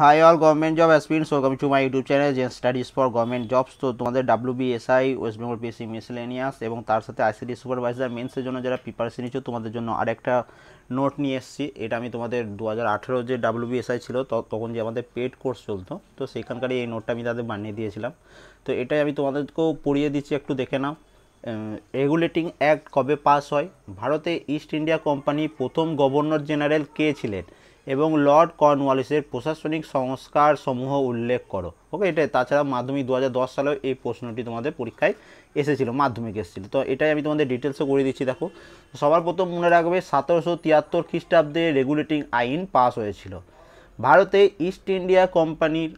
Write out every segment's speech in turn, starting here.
high all government job aspirants welcome to my YouTube channel যে studies for government jobs তো তোমাদের W বিএসআই West Bengal PSC miscellaneous এবং তার সাথে আইসিডি সুপারভাইজার মেন্সের জন্য যারা প্রিপারেশন নিচ্ছ তোমাদের জন্য আরেকটা নোট নিয়ে এসেছি এটা আমি তোমাদের দু হাজার আঠেরো যে ডাব্লু বিএসআই ছিল তখন যে আমাদের পেড কোর্স চলতো তো সেখানকারই এই নোটটা আমি তাদের বানিয়ে দিয়েছিলাম তো এটাই আমি তোমাদেরকেও পড়িয়ে দিচ্ছি একটু দেখে নাও রেগুলেটিং অ্যাক্ট কবে পাস হয় ভারতে ইস্ট ইন্ডিয়া কোম্পানি প্রথম গভর্নর জেনারেল কে ছিলেন এবং লর্ড কর্নওয়ালিসের প্রশাসনিক সংস্কার সমূহ উল্লেখ করো ওকে এটা তাছাড়া মাধ্যমিক দু সালেও এই প্রশ্নটি তোমাদের পরীক্ষায় এসেছিলো মাধ্যমিক এসেছিল তো এটাই আমি তোমাদের ডিটেলসে করে দিচ্ছি দেখো সবার প্রথম মনে রাখবে সতেরোশো তিয়াত্তর খ্রিস্টাব্দে রেগুলেটিং আইন পাস হয়েছিল ভারতে ইস্ট ইন্ডিয়া কোম্পানির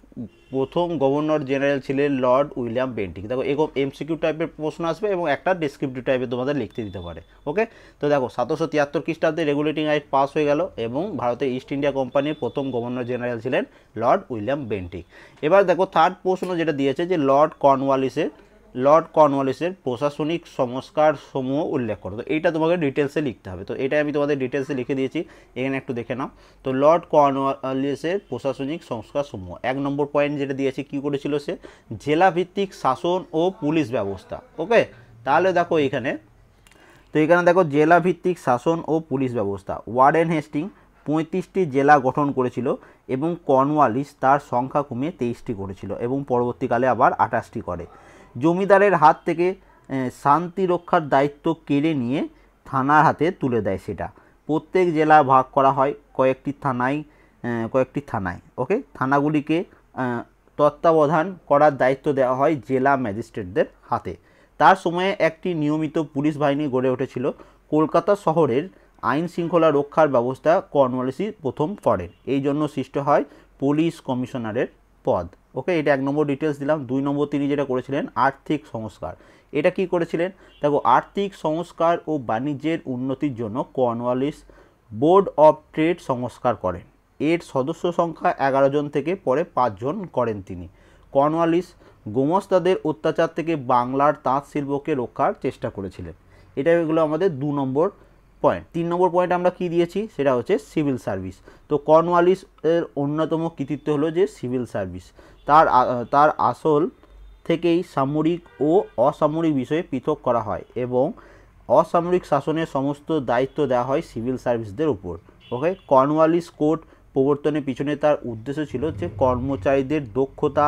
প্রথম গভর্নর জেনারেল ছিলেন লর্ড উইলিয়াম বেন্টিং দেখো এরকম এমসিকিউ টাইপের প্রশ্ন আসবে এবং একটা ডিসক্রিপটিভ টাইপের তোমাদের লিখতে দিতে পারে ওকে তো দেখো সাতশো তিয়াত্তর খ্রিস্টাব্দে রেগুলেটিং আইট পাস হয়ে গেল এবং ভারতের ইস্ট ইন্ডিয়া কোম্পানির প্রথম গভর্নর জেনারেল ছিলেন লর্ড উইলিয়াম বেন্টিং এবার দেখো থার্ড প্রশ্ন যেটা দিয়েছে যে লর্ড কর্নওয়ালিসের লর্ড কর্নওয়ালিসের প্রশাসনিক সংস্কার সমূহ উল্লেখ করো তো এইটা তোমাকে ডিটেলসে লিখতে হবে তো এটা আমি তোমাদের ডিটেলসে লিখে দিয়েছি এখানে একটু দেখে নাও তো লর্ড কর্নওয়ালিসের প্রশাসনিক সংস্কার সমূহ এক নম্বর পয়েন্ট যেটা দিয়েছে কি করেছিল সে জেলাভিত্তিক শাসন ও পুলিশ ব্যবস্থা ওকে তাহলে দেখো এখানে তো এখানে দেখো জেলাভিত্তিক শাসন ও পুলিশ ব্যবস্থা ওয়ার্ডেন হেস্টিং পঁয়ত্রিশটি জেলা গঠন করেছিল এবং কর্নওয়ালিস তার সংখ্যা কমিয়ে তেইশটি করেছিল এবং পরবর্তীকালে আবার আঠাশটি করে জমিদারের হাত থেকে শান্তি রক্ষার দায়িত্ব কেড়ে নিয়ে থানার হাতে তুলে দেয় সেটা প্রত্যেক জেলা ভাগ করা হয় কয়েকটি থানায় কয়েকটি থানায় ওকে থানাগুলিকে তত্ত্বাবধান করার দায়িত্ব দেওয়া হয় জেলা ম্যাজিস্ট্রেটদের হাতে তার সময়ে একটি নিয়মিত পুলিশ বাহিনী গড়ে উঠেছিল কলকাতা শহরের আইন শৃঙ্খলা রক্ষার ব্যবস্থা কর্নওয়ালিসি প্রথম করেন এই জন্য সৃষ্ট হয় পুলিশ কমিশনারের পদ ওকে এটা এক নম্বর ডিটেলস দিলাম দুই নম্বর তিনি যেটা করেছিলেন আর্থিক সংস্কার এটা কি করেছিলেন দেখো আর্থিক সংস্কার ও বাণিজ্যের উন্নতির জন্য কর্নওয়ালিস বোর্ড অফ ট্রেড সংস্কার করেন এর সদস্য সংখ্যা এগারো জন থেকে পরে পাঁচজন করেন তিনি কর্নওয়ালিস গোমস্তাদের অত্যাচার থেকে বাংলার তাঁত শিল্পকে রক্ষার চেষ্টা করেছিলেন এটা এগুলো আমাদের দু নম্বর পয়েন্ট তিন নম্বর পয়েন্ট আমরা কি দিয়েছি সেটা হচ্ছে সিভিল সার্ভিস তো কর্নওয়ালিসের অন্যতম কৃতিত্ব হলো যে সিভিল সার্ভিস তার তার আসল থেকেই সামরিক ও অসামরিক বিষয়ে পৃথক করা হয় এবং অসামরিক শাসনের সমস্ত দায়িত্ব দেওয়া হয় সিভিল সার্ভিসদের উপর ওকে কর্নওয়ালিস কোর্ট প্রবর্তনের পিছনে তার উদ্দেশ্য ছিল যে কর্মচারীদের দক্ষতা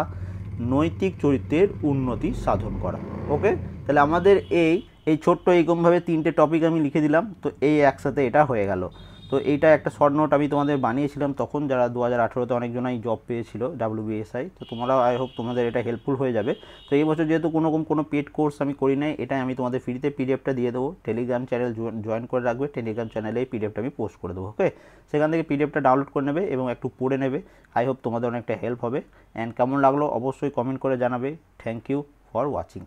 নৈতিক চরিত্রের উন্নতি সাধন করা ওকে তাহলে আমাদের এই এই ছোট্ট এইরকমভাবে তিনটে টপিক আমি লিখে দিলাম তো এই একসাথে এটা হয়ে গেল তো এইটা একটা শর্ট নোট আমি তোমাদের বানিয়েছিলাম তখন যারা দু হাজার আঠেরোতে অনেকজনাই জব পেয়েছিল ডাব্লিউবিএসআই তো তোমরা আই হোপ তোমাদের এটা হেল্পফুল হয়ে যাবে তো এই বছর যেহেতু কোনো কোনো পেড কোর্স আমি করি নাই এটাই আমি তোমাদের ফ্রিতে পিডিএফটা দিয়ে দেবো টেলিগ্রাম চ্যানেল জয়েন করে রাখবে টেলিগ্রাম চ্যানেলে এই পিডিএফটা আমি পোস্ট করে দেবো ওকে সেখান থেকে পিডিএফটা ডাউনলোড করে নেবে এবং একটু পড়ে নেবে আই হোপ তোমাদের অনেকটা হেল্প হবে অ্যান্ড কেমন লাগলো অবশ্যই কমেন্ট করে জানাবে থ্যাংক ইউ ফর ওয়াচিং